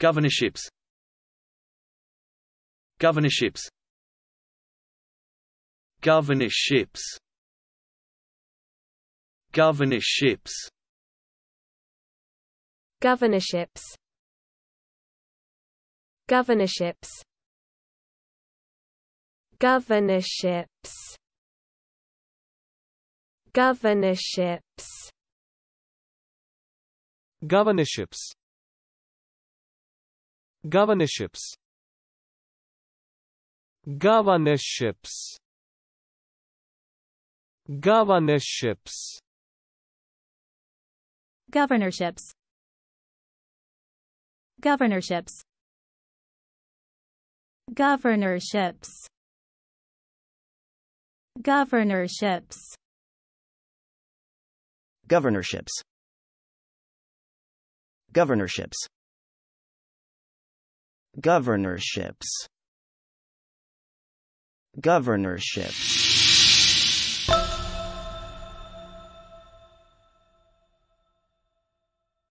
Governorships Governorships Governorships Governorships Governorships Governorships Governorships Governorships Governorships Governorships Governorships Governorships Governorships Governorships Governorships Governorships Governorships Governorships Governorships Governorships